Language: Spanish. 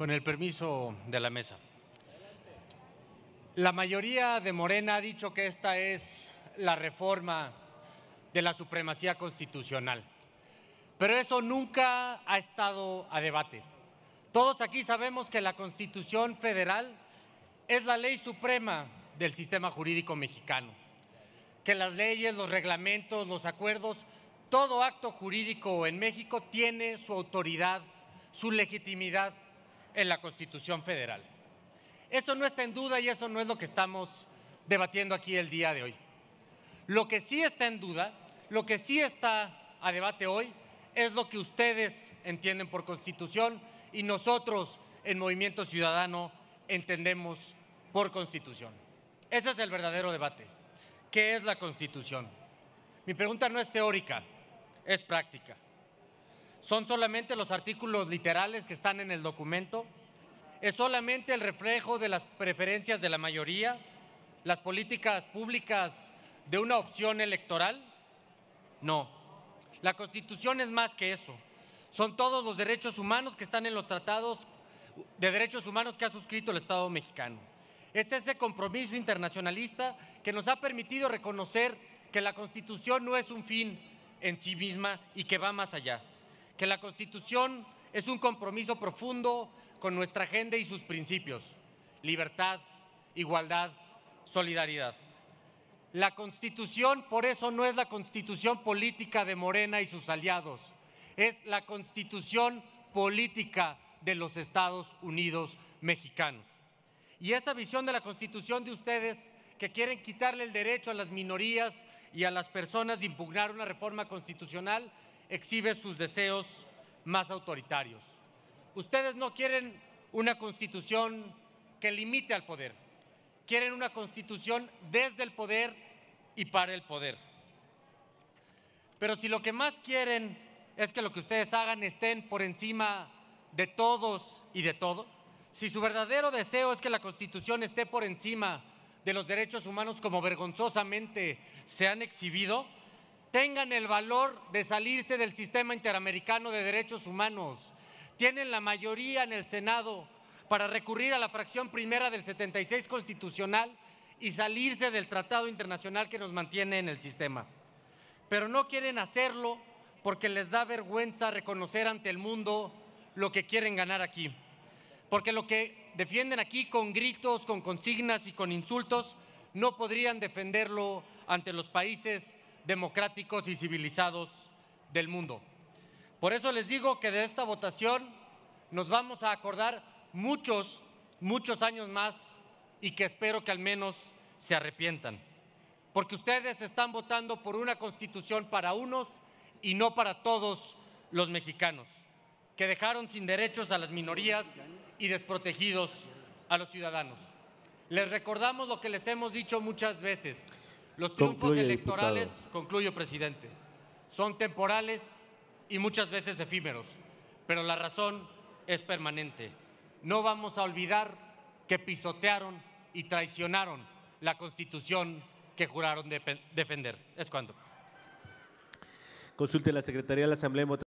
Con el permiso de la mesa. La mayoría de Morena ha dicho que esta es la reforma de la supremacía constitucional, pero eso nunca ha estado a debate. Todos aquí sabemos que la Constitución Federal es la ley suprema del sistema jurídico mexicano, que las leyes, los reglamentos, los acuerdos, todo acto jurídico en México tiene su autoridad, su legitimidad en la Constitución Federal. Eso no está en duda y eso no es lo que estamos debatiendo aquí el día de hoy. Lo que sí está en duda, lo que sí está a debate hoy, es lo que ustedes entienden por Constitución y nosotros en Movimiento Ciudadano entendemos por Constitución. Ese es el verdadero debate. ¿Qué es la Constitución? Mi pregunta no es teórica, es práctica son solamente los artículos literales que están en el documento, es solamente el reflejo de las preferencias de la mayoría, las políticas públicas de una opción electoral. No, la constitución es más que eso, son todos los derechos humanos que están en los tratados de derechos humanos que ha suscrito el Estado mexicano. Es ese compromiso internacionalista que nos ha permitido reconocer que la Constitución no es un fin en sí misma y que va más allá que la Constitución es un compromiso profundo con nuestra agenda y sus principios, libertad, igualdad, solidaridad. La Constitución, por eso, no es la Constitución política de Morena y sus aliados, es la Constitución política de los Estados Unidos mexicanos. Y esa visión de la Constitución de ustedes, que quieren quitarle el derecho a las minorías y a las personas de impugnar una reforma constitucional, exhibe sus deseos más autoritarios. Ustedes no quieren una constitución que limite al poder, quieren una constitución desde el poder y para el poder. Pero si lo que más quieren es que lo que ustedes hagan estén por encima de todos y de todo, si su verdadero deseo es que la constitución esté por encima de los derechos humanos como vergonzosamente se han exhibido, tengan el valor de salirse del sistema interamericano de derechos humanos. Tienen la mayoría en el Senado para recurrir a la fracción primera del 76 constitucional y salirse del tratado internacional que nos mantiene en el sistema. Pero no quieren hacerlo porque les da vergüenza reconocer ante el mundo lo que quieren ganar aquí. Porque lo que defienden aquí con gritos, con consignas y con insultos, no podrían defenderlo ante los países democráticos y civilizados del mundo. Por eso les digo que de esta votación nos vamos a acordar muchos, muchos años más y que espero que al menos se arrepientan. Porque ustedes están votando por una constitución para unos y no para todos los mexicanos, que dejaron sin derechos a las minorías y desprotegidos a los ciudadanos. Les recordamos lo que les hemos dicho muchas veces. Los triunfos electorales, concluyo, presidente, son temporales y muchas veces efímeros, pero la razón es permanente. No vamos a olvidar que pisotearon y traicionaron la Constitución que juraron defender. Es cuando. Consulte la Secretaría de la Asamblea.